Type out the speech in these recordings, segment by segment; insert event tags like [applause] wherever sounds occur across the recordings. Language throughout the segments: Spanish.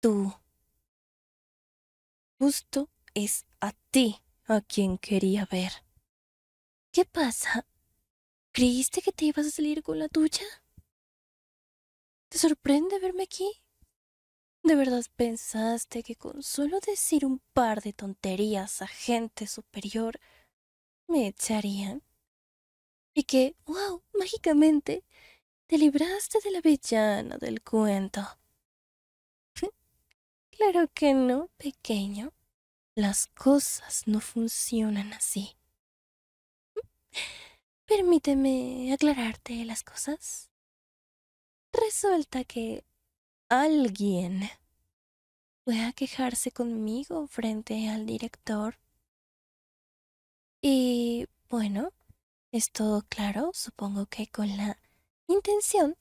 tú. Justo es a ti a quien quería ver. ¿Qué pasa? ¿Creíste que te ibas a salir con la tuya? ¿Te sorprende verme aquí? ¿De verdad pensaste que con solo decir un par de tonterías a gente superior me echarían? Y que, wow, mágicamente, te libraste de la villana del cuento. Claro que no, pequeño. Las cosas no funcionan así. [laughs] Permíteme aclararte las cosas. Resulta que alguien fue a quejarse conmigo frente al director. Y bueno, es todo claro, supongo que con la intención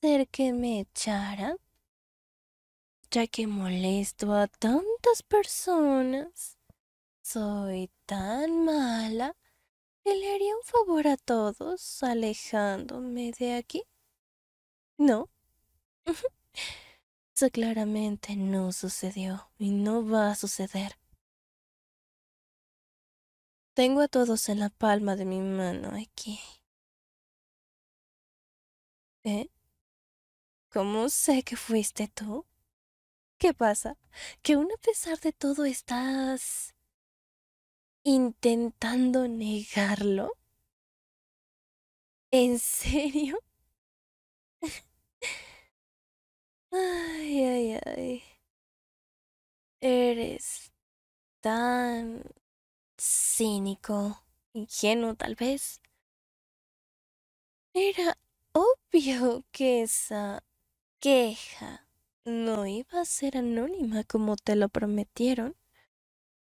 de hacer que me echaran ya que molesto a tantas personas. Soy tan mala que le haría un favor a todos alejándome de aquí. No. [laughs] Eso claramente no sucedió y no va a suceder. Tengo a todos en la palma de mi mano aquí. ¿Eh? ¿Cómo sé que fuiste tú? ¿Qué pasa? Que aún a pesar de todo estás intentando negarlo. ¿En serio? [laughs] ay, ay, ay. Eres tan cínico, ingenuo tal vez. Era obvio que esa queja no iba a ser anónima como te lo prometieron.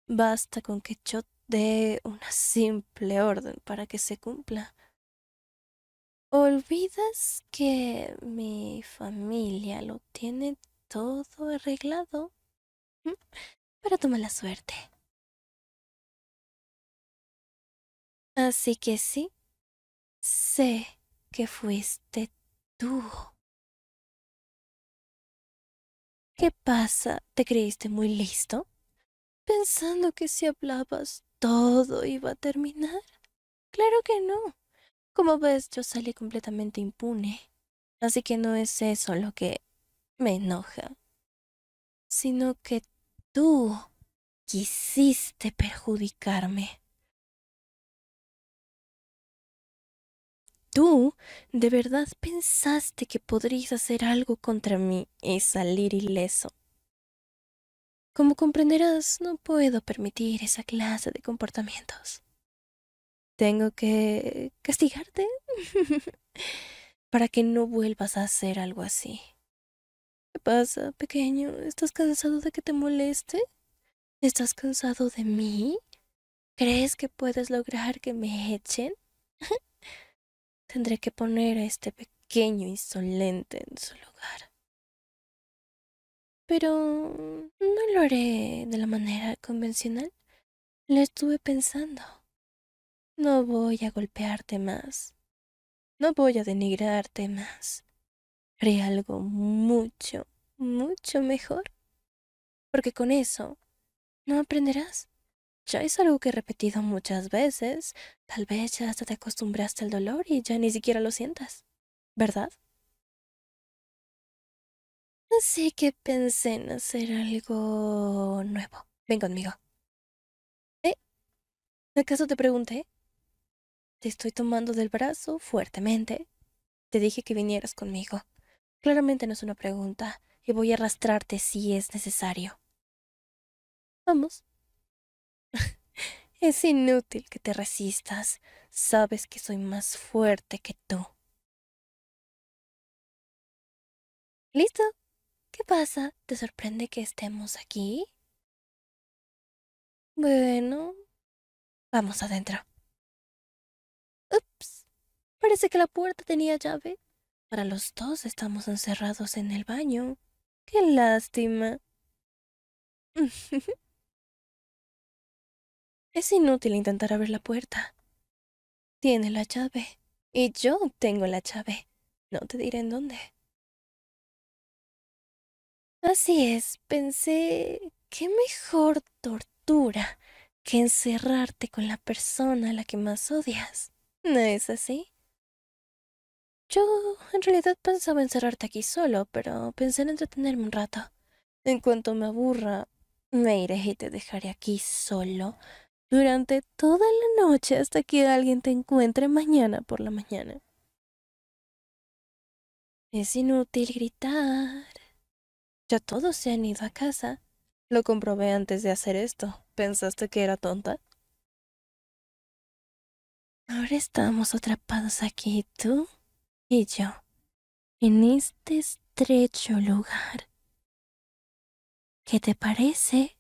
Basta con que yo dé una simple orden para que se cumpla. Olvidas que mi familia lo tiene todo arreglado mm, Pero toma la suerte. Así que sí, sé que fuiste tú ¿Qué pasa? ¿Te creíste muy listo? Pensando que si hablabas todo iba a terminar. Claro que no. Como ves, yo salí completamente impune. Así que no es eso lo que me enoja, sino que tú quisiste perjudicarme. tú de verdad pensaste que podrías hacer algo contra mí y salir ileso. Como comprenderás, no puedo permitir esa clase de comportamientos. Tengo que castigarte [laughs] para que no vuelvas a hacer algo así. ¿Qué pasa, pequeño? ¿Estás cansado de que te moleste? ¿Estás cansado de mí? ¿Crees que puedes lograr que me echen? [laughs] Tendré que poner a este pequeño insolente en su lugar. Pero no lo haré de la manera convencional. Lo estuve pensando. No voy a golpearte más. No voy a denigrarte más. Haré algo mucho, mucho mejor. Porque con eso no aprenderás. Ya es algo que he repetido muchas veces. Tal vez ya hasta te acostumbraste al dolor y ya ni siquiera lo sientas, ¿verdad? Así que pensé en hacer algo nuevo. Ven conmigo. ¿Eh? ¿Acaso te pregunté? Te estoy tomando del brazo fuertemente. Te dije que vinieras conmigo. Claramente no es una pregunta y voy a arrastrarte si es necesario. Vamos. [laughs] Es inútil que te resistas. Sabes que soy más fuerte que tú. ¿Listo? ¿Qué pasa? ¿Te sorprende que estemos aquí? Bueno, vamos adentro. Ups, parece que la puerta tenía llave. Para los dos estamos encerrados en el baño. Qué lástima. [laughs] Es inútil intentar abrir la puerta. Tiene la llave. Y yo tengo la llave. No te diré en dónde. Así es, pensé, qué mejor tortura que encerrarte con la persona a la que más odias. ¿No es así? Yo en realidad pensaba encerrarte aquí solo, pero pensé en entretenerme un rato. En cuanto me aburra, me iré y te dejaré aquí solo durante toda la noche hasta que alguien te encuentre mañana por la mañana. Es inútil gritar. Ya todos se han ido a casa. Lo comprobé antes de hacer esto. ¿Pensaste que era tonta? Ahora estamos atrapados aquí tú y yo, en este estrecho lugar. ¿Qué te parece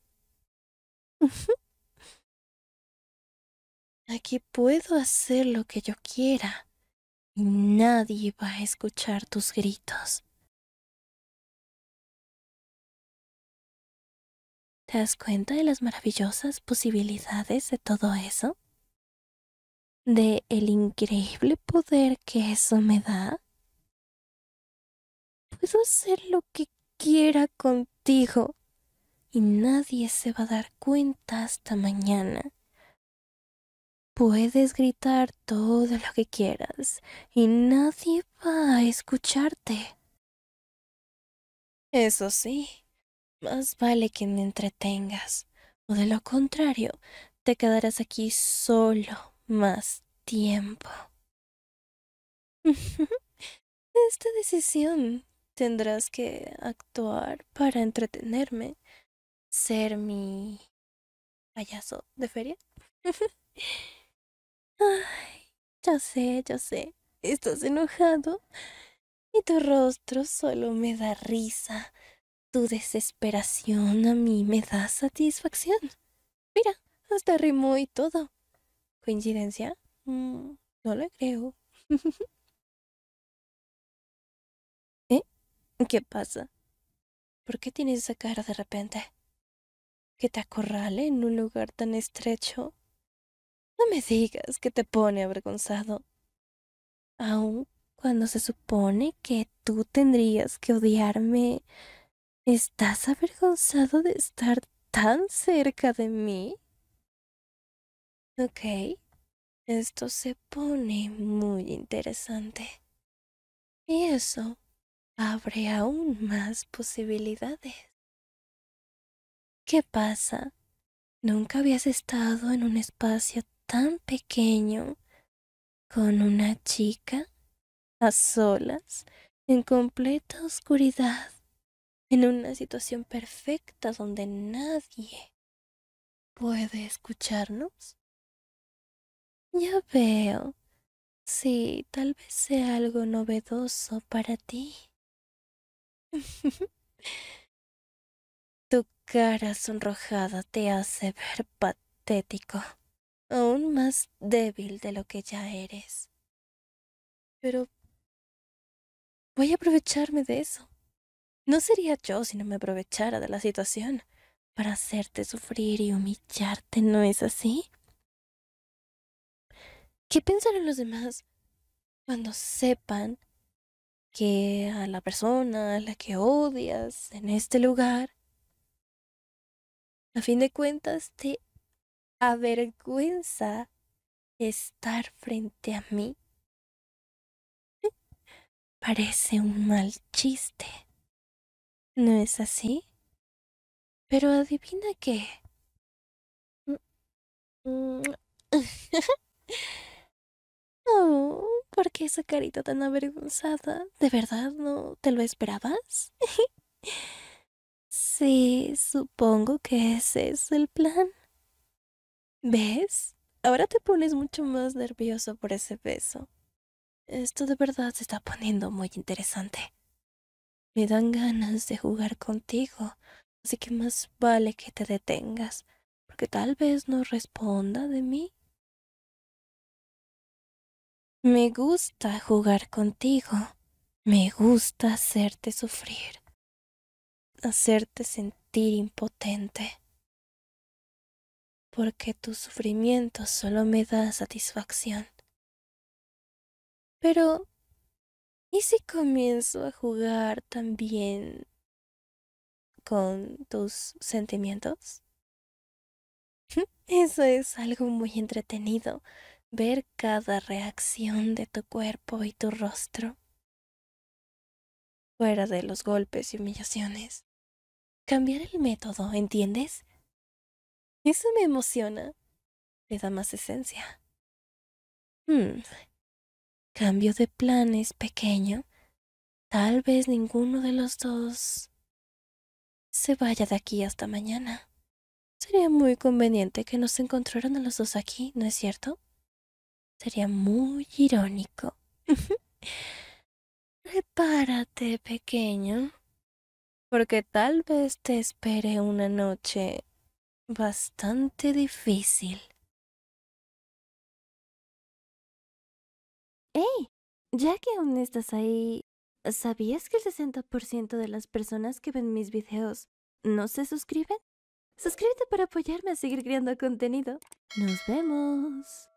Aquí puedo hacer lo que yo quiera y nadie va a escuchar tus gritos. ¿Te das cuenta de las maravillosas posibilidades de todo eso? ¿De el increíble poder que eso me da? Puedo hacer lo que quiera contigo y nadie se va a dar cuenta hasta mañana. Puedes gritar todo lo que quieras y nadie va a escucharte. Eso sí, más vale que me entretengas, o de lo contrario, te quedarás aquí solo más tiempo. [laughs] Esta decisión tendrás que actuar para entretenerme, ser mi payaso de feria. [laughs] Ya sé, ya sé. Estás enojado. Y tu rostro solo me da risa. Tu desesperación a mí me da satisfacción. Mira, hasta rimó y todo. ¿Coincidencia? Mm, no lo creo. [laughs] ¿Eh? ¿Qué pasa? ¿Por qué tienes esa cara de repente? ¿Que te acorrale en un lugar tan estrecho? No me digas que te pone avergonzado. Aun cuando se supone que tú tendrías que odiarme, ¿estás avergonzado de estar tan cerca de mí? Ok, esto se pone muy interesante. Y eso abre aún más posibilidades. ¿Qué pasa? Nunca habías estado en un espacio tan pequeño con una chica a solas, en completa oscuridad, en una situación perfecta donde nadie puede escucharnos? Ya veo. Sí, tal vez sea algo novedoso para ti. [laughs] tu cara sonrojada te hace ver patético aún más débil de lo que ya eres. Pero voy a aprovecharme de eso. No sería yo si no me aprovechara de la situación para hacerte sufrir y humillarte, ¿no es así? ¿Qué pensarán los demás cuando sepan que a la persona a la que odias en este lugar, a fin de cuentas te avergüenza estar frente a mí. Parece un mal chiste. ¿No es así? Pero adivina qué. [laughs] oh, ¿por qué esa carita tan avergonzada? ¿De verdad no te lo esperabas? [laughs] sí, supongo que ese es el plan. ¿Ves? Ahora te pones mucho más nervioso por ese beso. Esto de verdad se está poniendo muy interesante. Me dan ganas de jugar contigo, así que más vale que te detengas, porque tal vez no responda de mí. Me gusta jugar contigo. Me gusta hacerte sufrir. Hacerte sentir impotente porque tu sufrimiento solo me da satisfacción. Pero, ¿y si comienzo a jugar también con tus sentimientos? [laughs] Eso es algo muy entretenido, ver cada reacción de tu cuerpo y tu rostro. Fuera de los golpes y humillaciones. Cambiar el método, ¿entiendes? Eso me emociona. Le da más esencia. Hmm, cambio de planes pequeño. Tal vez ninguno de los dos se vaya de aquí hasta mañana. Sería muy conveniente que nos encontraran a los dos aquí, ¿no es cierto? Sería muy irónico. [laughs] Prepárate, pequeño, porque tal vez te espere una noche bastante difícil. Ey, Ya que aún estás ahí, ¿sabías que el 60% de las personas que ven mis videos no se suscriben? Suscríbete para apoyarme a seguir creando contenido. ¡Nos vemos!